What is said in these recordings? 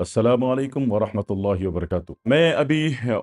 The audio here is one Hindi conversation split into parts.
असलकम वरहल वर्क मैं अभी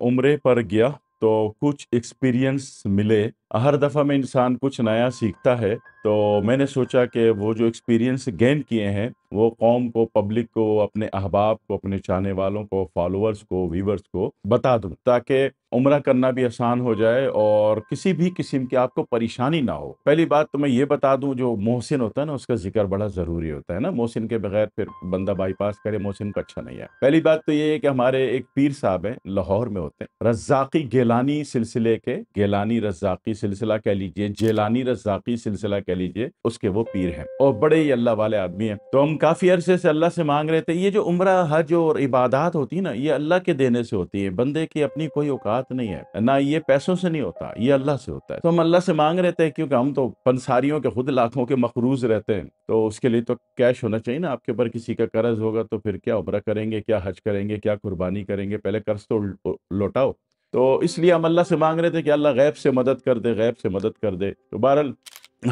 उम्र पर गया तो कुछ एक्सपीरियंस मिले हर दफ़ा में इंसान कुछ नया सीखता है तो मैंने सोचा कि वो जो एक्सपीरियंस गेन किए हैं वो कौम को पब्लिक को अपने अहबाब को अपने चाहने वालों को फॉलोअर्स को व्यूवर्स को बता दूं ताकि उम्र करना भी आसान हो जाए और किसी भी किस्म की आपको परेशानी ना हो पहली बात तो मैं ये बता दूं जो मोहसिन होता है ना उसका जिक्र बड़ा ज़रूरी होता है ना मोहसिन के बगैर फिर बंदा बाईपास करे मोहसिन को अच्छा नहीं है पहली बात तो ये है कि हमारे एक पीर साहब हैं लाहौर में होते हैं रज्जाकी गेलानी सिलसिले के गेलानी रज्जाकी सिलसिला कह लीजिए जेलानी रजाकी सिलसिला कह लीजिए उसके वो पीर हैं और बड़े ही अल्लाह वाले आदमी हैं तो हम काफ़ी अरसे से अल्लाह से मांग रहे थे ये जो उम्र हज और इबादत होती है ना ये अल्लाह के देने से होती है बंदे की अपनी कोई औकात नहीं है ना ये पैसों से नहीं होता ये अल्लाह से होता है तो हम अल्लाह से मांग रहे थे क्योंकि हम तो पंसारियों के खुद लाखों के मखरूज रहते हैं तो उसके लिए तो कैश होना चाहिए ना आपके ऊपर किसी का कर्ज होगा तो फिर क्या उम्र करेंगे क्या हज करेंगे क्या कुर्बानी करेंगे पहले कर्ज तो लौटाओ तो इसलिए हम अल्लाह से मांग रहे थे कि अल्लाह गैब से मदद कर दे गैब से मदद कर दे तो बहरल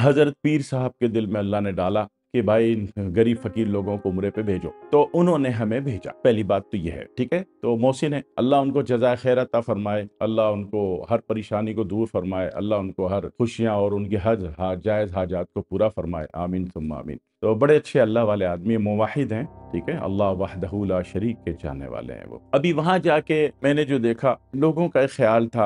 हज़रत पीर साहब के दिल में अल्लाह ने डाला कि भाई गरीब फकीर लोगों को उम्र पे भेजो तो उन्होंने हमें भेजा पहली बात तो यह है ठीक है तो मोहसिन है अल्लाह उनको जज़ाय खैर अता फरमाए अल्लाह उनको हर परेशानी को दूर फरमाए अल्लाह उनको हर खुशियाँ और उनकी हज हा जायज़ हाजात को पूरा फरमाए आमीन तुम आमीन तो बड़े अच्छे अल्लाह वाले आदमी मुवाहिद हैं ठीक है अल्लाह वाहदहूला शरीक के जाने वाले हैं वो अभी वहाँ जाके मैंने जो देखा लोगों का ख्याल था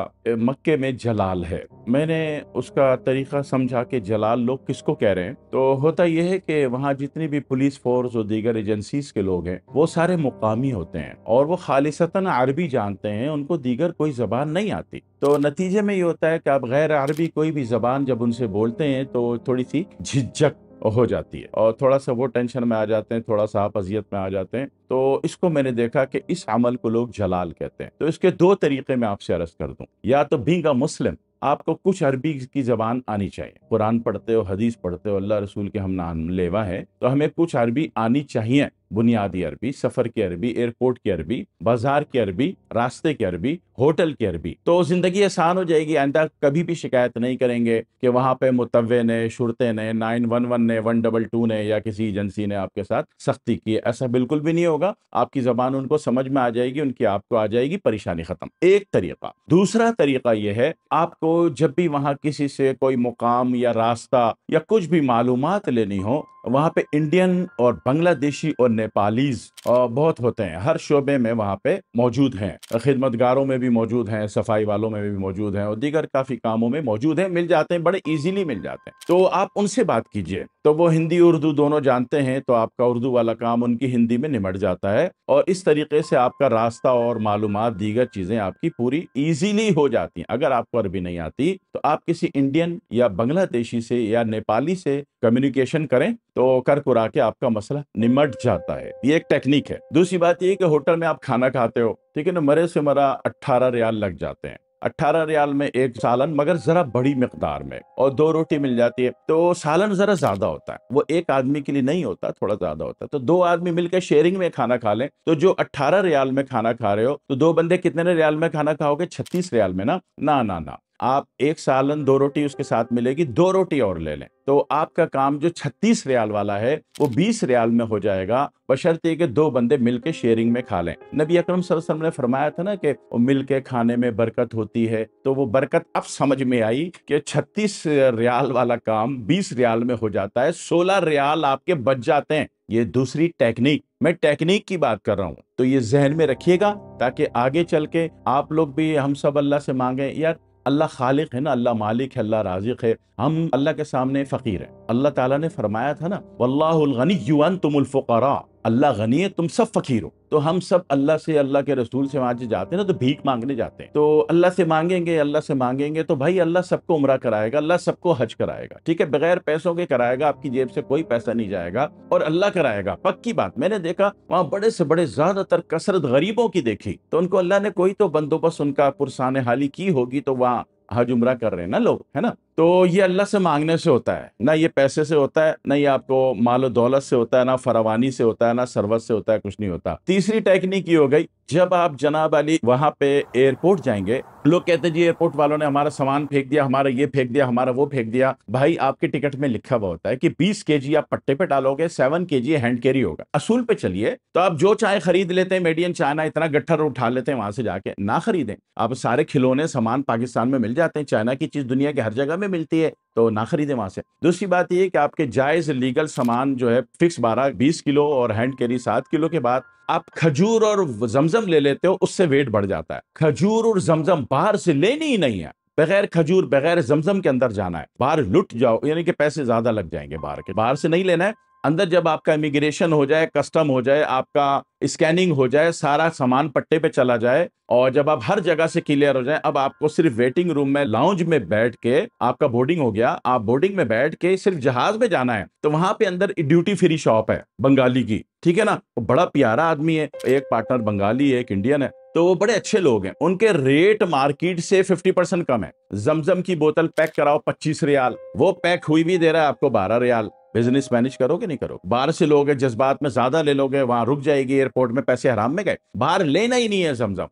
मक्के में जलाल है मैंने उसका तरीका समझा कि जलाल लोग किसको कह रहे हैं तो होता यह है कि वहाँ जितनी भी पुलिस फोर्स और दीगर एजेंसीज के लोग हैं वो सारे मुकामी होते हैं और वो खालिशता अरबी जानते हैं उनको दीगर कोई जबान नहीं आती तो नतीजे में ये होता है कि आप गैर अरबी कोई भी जबान जब उनसे बोलते हैं तो थोड़ी सी झिझक हो जाती है और थोड़ा सा वो टेंशन में आ जाते हैं थोड़ा सा आप अजियत में आ जाते हैं तो इसको मैंने देखा कि इस अमल को लोग जलाल कहते हैं तो इसके दो तरीके में आपसे अरज कर दूं या तो बींगा मुस्लिम आपको कुछ अरबी की जबान आनी चाहिए कुरान पढ़ते हो हदीस पढ़ते हो अल्लाह रसूल के हम नाम लेवा है तो हमें कुछ अरबी आनी चाहिए बुनियादी अरबी सफर की अरबी एयरपोर्ट की अरबी बाजार की अरबी रास्ते की अरबी होटल की अरबी तो जिंदगी आसान हो जाएगी आइंदा कभी भी शिकायत नहीं करेंगे कि वहां पे मुतवे ने शुरते ने नाइन वन वन ने वन डबल टू ने या किसी एजेंसी ने आपके साथ सख्ती की ऐसा बिल्कुल भी नहीं होगा आपकी जबान उनको समझ में आ जाएगी उनकी आपको आ जाएगी परेशानी खत्म एक तरीका दूसरा तरीका यह है आपको जब भी वहाँ किसी से कोई मुकाम या रास्ता या कुछ भी मालूम लेनी हो वहाँ पे इंडियन और बांग्लादेशी और नेपालीज बहुत होते हैं हर शोबे में वहाँ पे मौजूद हैं खिदमतगारों में भी मौजूद हैं सफाई वालों में भी मौजूद हैं और दीगर काफ़ी कामों में मौजूद हैं मिल जाते हैं बड़े ईजीली मिल जाते हैं तो आप उनसे बात कीजिए જો બો હિન્દી ઉર્દુ દોનો જાનતે હે તો આપકા ઉર્દુ વાલા કામ ઉનકી હિન્દી મે નિમડ જાતા હે ઓર ઇસ તરીકે સે આપકા રાસ્તા ઓર માલુમાત દીગર ચીજે આપકી પૂરી ઈઝીલી હો જાતી હૈ અગર આપકો અરબી નહીં આતી તો આપ કિસી ઇન્ડિયન યા બંગલા데શી સે યા નેપાળી સે કમ્યુનિકેશન કરે તો કરકુરા કે આપકા મસલા નિમડ જાતા હે યે એક ટેકનિક હે દૂસી બાત યે કે હોટેલ મે આપ ખાના ખાતે હો ઠીક હે ને મરે સે મરા 18 રિયાલ લગ જાતે હે अट्ठारह रियाल में एक सालन मगर ज़रा बड़ी मकदार में और दो रोटी मिल जाती है तो सालन ज़रा ज़्यादा होता है वो एक आदमी के लिए नहीं होता थोड़ा ज़्यादा होता है तो दो आदमी मिलकर शेयरिंग में खाना खा लें तो जो अट्ठारह रियाल में खाना खा रहे हो तो दो बंदे कितने रियाल में खाना खाओगे छत्तीस रियाल में ना ना ना ना आप एक सालन दो रोटी उसके साथ मिलेगी दो रोटी और ले लें तो आपका काम जो 36 रियाल वाला है वो 20 रियाल में हो जाएगा बशर्ते कि दो बंदे मिलके शेयरिंग में खा लें नबी अकरम वसल्लम ने फरमाया था ना कि मिलके खाने में बरकत होती है तो वो बरकत अब समझ में आई कि 36 रियाल वाला काम 20 रियाल में हो जाता है 16 रियाल आपके बच जाते हैं ये दूसरी टेक्निक मैं टेक्निक की बात कर रहा हूँ तो ये जहन में रखिएगा ताकि आगे चल के आप लोग भी हम सब अल्लाह से मांगे यार अल्लाह खालिक है ना अल्लाह मालिक है अल्लाह राजिक है हम अल्लाह के सामने फ़कीर हैं अल्लाह ताला ने फरमाया था ना वल्लागनी तुमुलफ़रा अल्लाह गनी है तुम सब फकीर हो तो हम सब अल्लाह से अल्लाह के रसूल से वहां जाते हैं ना तो भीख मांगने जाते हैं तो अल्लाह से मांगेंगे अल्लाह से मांगेंगे तो भाई अल्लाह सबको उम्र कराएगा अल्लाह सबको हज कराएगा ठीक है बगैर पैसों के कराएगा आपकी जेब से कोई पैसा नहीं जाएगा और अल्लाह कराएगा पक्की बात मैंने देखा वहाँ बड़े से बड़े ज्यादातर कसरत गरीबों की देखी तो उनको अल्लाह ने कोई तो बंदोबस्त उनका पुरसान हाली की होगी तो वहाँ हज उम्र कर रहे हैं ना लोग है ना तो ये अल्लाह से मांगने से होता है ना ये पैसे से होता है ना ये आपको माल दौलत से होता है ना फरावानी से होता है ना सरवत से होता है कुछ नहीं होता तीसरी टेक्निक ये हो गई जब आप जनाब अली वहाँ पे एयरपोर्ट जाएंगे लोग कहते जी एयरपोर्ट वालों ने हमारा सामान फेंक दिया हमारा ये फेंक दिया हमारा वो फेंक दिया भाई आपके टिकट में लिखा हुआ होता है कि 20 के आप पट्टे पे डालोगे 7 के हैंड कैरी होगा असूल पे चलिए तो आप जो चाय खरीद लेते हैं मेडियन चाइना इतना गट्ठर उठा लेते हैं वहां से जाके ना खरीदें आप सारे खिलौने सामान पाकिस्तान में मिल जाते हैं चाइना की चीज दुनिया के हर जगह में में मिलती है तो ना खरीदे वहां से दूसरी बात यह कि आपके जायज़ लीगल सामान जो है फिक्स बारह बीस किलो और हैंड कैरी सात किलो के बाद आप खजूर और जमजम ले लेते हो उससे वेट बढ़ जाता है खजूर और जमजम बाहर से लेनी ही नहीं है बगैर खजूर बगैर जमजम के अंदर जाना है बाहर लुट जाओ यानी कि पैसे ज्यादा लग जाएंगे बाहर के बाहर से नहीं लेना है अंदर जब आपका इमिग्रेशन हो जाए कस्टम हो जाए आपका स्कैनिंग हो जाए सारा सामान पट्टे पे चला जाए और जब आप हर जगह से क्लियर हो जाए अब आपको सिर्फ वेटिंग रूम में लाउंज में बैठ के आपका बोर्डिंग हो गया आप बोर्डिंग में बैठ के सिर्फ जहाज में जाना है तो वहां पे अंदर ड्यूटी फ्री शॉप है बंगाली की ठीक है ना वो बड़ा प्यारा आदमी है एक पार्टनर बंगाली है एक इंडियन है तो वो बड़े अच्छे लोग हैं उनके रेट मार्केट से 50 परसेंट कम है जमजम की बोतल पैक कराओ 25 रियाल वो पैक हुई भी दे रहा है आपको 12 रियाल बिजनेस मैनेज करोगे नहीं करोगे बाहर से लोगे जज्बात में ज्यादा ले लोगे वहां रुक जाएगी एयरपोर्ट में पैसे हराम में गए बाहर लेना ही नहीं है जमजम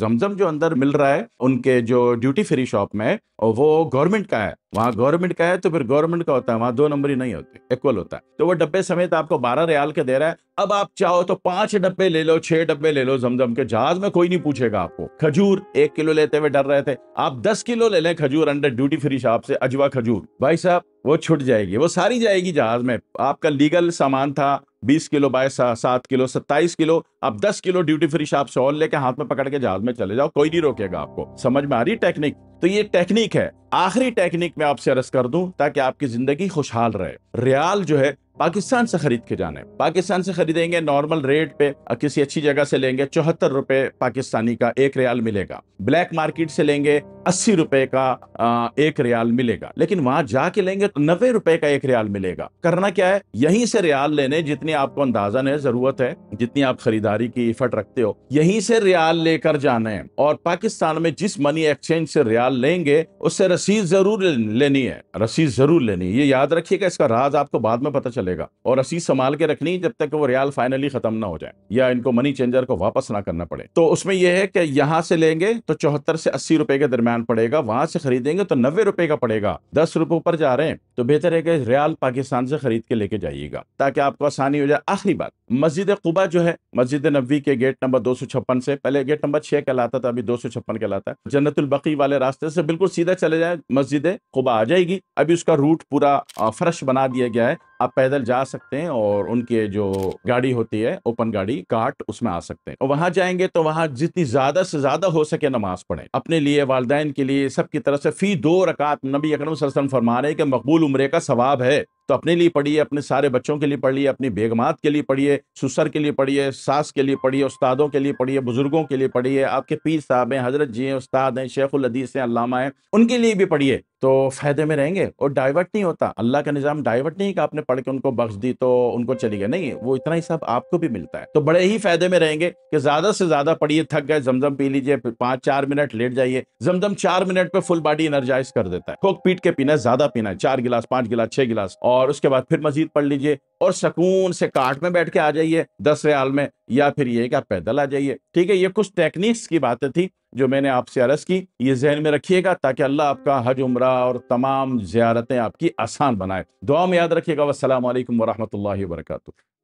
जमजम जो अंदर मिल रहा है उनके जो ड्यूटी फ्री शॉप में वो गवर्नमेंट का है वहां गवर्नमेंट का है तो फिर गवर्नमेंट का होता है वहां दो नंबर ही नहीं होते इक्वल होता है तो वो डब्बे समेत आपको बारह रियाल के दे रहा है अब आप चाहो तो पांच डब्बे ले लो छह डब्बे ले लो जमजम के जहाज में कोई नहीं पूछेगा आपको खजूर एक किलो लेते हुए डर रहे थे आप दस किलो ले लें खजूर अंडर ड्यूटी फ्री शॉप से अजवा खजूर भाई साहब वो छुट जाएगी वो सारी जाएगी जहाज में आपका लीगल सामान था बीस किलो बाय सात किलो सत्ताईस किलो आप दस किलो ड्यूटी फ्री शॉप से और लेके हाथ में पकड़ के जहाज में चले जाओ कोई नहीं रोकेगा आपको समझ में आ रही टेक्निक तो ये टेक्निक है आखिरी टेक्निक मैं आपसे अरज कर दूं ताकि आपकी जिंदगी खुशहाल रहे रियाल जो है पाकिस्तान से खरीद के जाने पाकिस्तान से खरीदेंगे नॉर्मल रेट पे किसी अच्छी जगह से लेंगे चौहत्तर रुपए पाकिस्तानी का एक रियाल मिलेगा ब्लैक मार्केट से लेंगे अस्सी रुपए का एक रियाल मिलेगा लेकिन वहां जाके लेंगे तो नब्बे रुपए का एक रियाल मिलेगा करना क्या है यहीं से रियाल लेने जितनी आपको अंदाजा है जरूरत है जितनी आप खरीदारी की इफट रखते हो यहीं से रियाल लेकर जाने और पाकिस्तान में जिस मनी एक्सचेंज से रियाल लेंगे उससे रसीद जरूर लेनी है रसीद जरूर लेनी है ये याद रखिएगा इसका राज आपको बाद में पता चले चलेगा और रसीद संभाल के रखनी जब तक वो रियाल फाइनली खत्म ना हो जाए या इनको मनी चेंजर को वापस ना करना पड़े तो उसमें यह है कि यहाँ से लेंगे तो चौहत्तर से अस्सी रुपए के दरमियान पड़ेगा वहां से खरीदेंगे तो नब्बे रुपए का पड़ेगा दस रुपए पर जा रहे हैं तो बेहतर है कि रियाल पाकिस्तान से खरीद के लेके जाइएगा ताकि आपको आसानी हो जाए आखिरी बात मस्जिद कुबा जो है मस्जिद नबी के गेट नंबर दो से पहले गेट नंबर छह कहलाता था अभी दो कहलाता है जन्नतुल बकी वाले रास्ते से बिल्कुल सीधा चले जाए मस्जिद कुबा आ जाएगी अभी उसका रूट पूरा फ्रेश बना दिया गया है आप पैदल जा सकते हैं और उनके जो गाड़ी होती है ओपन गाड़ी काट उसमें आ सकते हैं और वहां जाएंगे तो वहां जितनी ज्यादा से ज्यादा हो सके नमाज पढ़े अपने लिए वालदेन के लिए सबकी तरफ से फी दो रकात नबी अकरम फरमा रहे हैं कि मकबूल उम्र का सवाब है तो अपने लिए पढ़िए अपने सारे बच्चों के लिए पढ़िए अपनी बेगमात के लिए पढ़िए सुसर के लिए पढ़िए सास के लिए पढ़िए उस्तादों के लिए पढ़िए बुजुर्गों के लिए पढ़िए आपके पीर साहब हैं हजरत जी हैं उस्ताद हैं शेख हदीस हैं अलामा हैं उनके लिए भी पढ़िए तो फायदे में रहेंगे और डाइवर्ट नहीं होता अल्लाह का निज़ाम डाइवर्ट नहीं कि आपने पढ़ के उनको बख्श दी तो उनको चली गए नहीं वो इतना ही सब आपको भी मिलता है तो बड़े ही फायदे में रहेंगे कि ज्यादा से ज्यादा पढ़िए थक गए जमजम पी लीजिए पाँच चार मिनट लेट जाइए जमजम चार मिनट पर फुल बॉडी एनर्जाइज कर देता है कोक पीट के पीना ज्यादा पीना है चार गिलास पांच गिलास छह गिलास और और उसके बाद फिर मजीद पढ़ लीजिए और सुकून से काट में बैठ के आ जाइए दस रियाल में या फिर ये क्या पैदल आ जाइए ठीक है ये कुछ टेक्निक्स की बातें थी जो मैंने आपसे अर्ज की ये जहन में रखिएगा ताकि अल्लाह आपका हज उम्र और तमाम ज्यारतें आपकी आसान बनाए दुआ में याद रखिएगा वालकम वरहमल वर्का